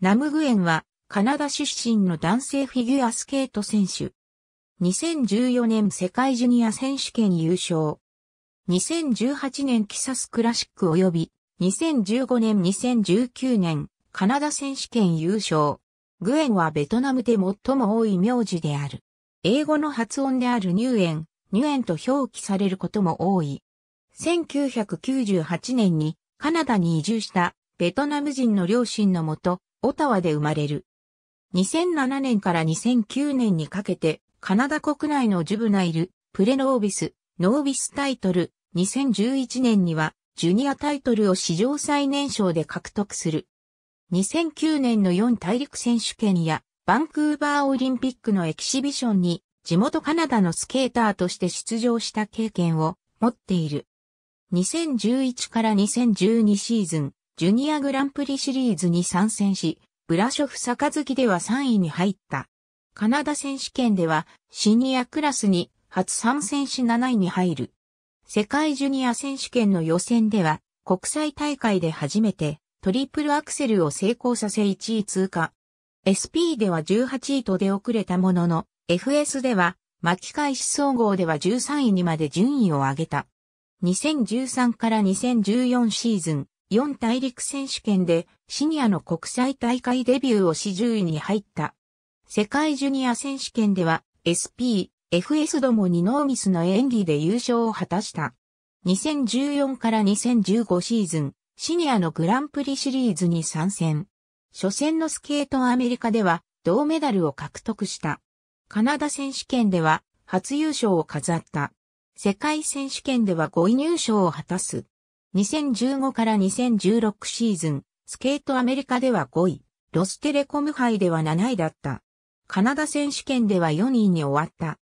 ナムグエンは、カナダ出身の男性フィギュアスケート選手。2014年世界ジュニア選手権優勝。2018年キサスクラシック及び、2015年2019年カナダ選手権優勝。グエンはベトナムで最も多い名字である。英語の発音であるニューエン、ニュエンと表記されることも多い。1998年にカナダに移住したベトナム人の両親のもと、オタワで生まれる。2007年から2009年にかけて、カナダ国内のジュブナイル、プレノービス、ノービスタイトル、2011年には、ジュニアタイトルを史上最年少で獲得する。2009年の4大陸選手権や、バンクーバーオリンピックのエキシビションに、地元カナダのスケーターとして出場した経験を持っている。2011から2012シーズン、ジュニアグランプリシリーズに参戦し、ブラショフ月では3位に入った。カナダ選手権ではシニアクラスに初参戦し7位に入る。世界ジュニア選手権の予選では国際大会で初めてトリプルアクセルを成功させ1位通過。SP では18位と出遅れたものの、FS では巻き返し総合では13位にまで順位を上げた。2013から2014シーズン、4大陸選手権でシニアの国際大会デビューをし10位に入った。世界ジュニア選手権では SP、FS どもにノーミスの演技で優勝を果たした。2014から2015シーズン、シニアのグランプリシリーズに参戦。初戦のスケートアメリカでは銅メダルを獲得した。カナダ選手権では初優勝を飾った。世界選手権では5位入賞を果たす。2015から2016シーズン、スケートアメリカでは5位、ロステレコム杯では7位だった。カナダ選手権では4位に終わった。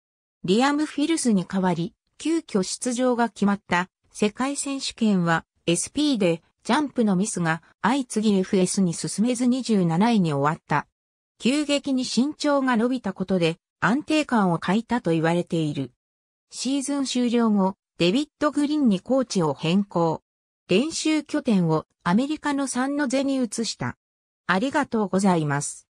リアム・フィルスに代わり、急遽出場が決まった世界選手権は SP でジャンプのミスが相次ぎ FS に進めず27位に終わった。急激に身長が伸びたことで安定感を欠いたと言われている。シーズン終了後、デビッド・グリーンにコーチを変更。練習拠点をアメリカの3の背に移した。ありがとうございます。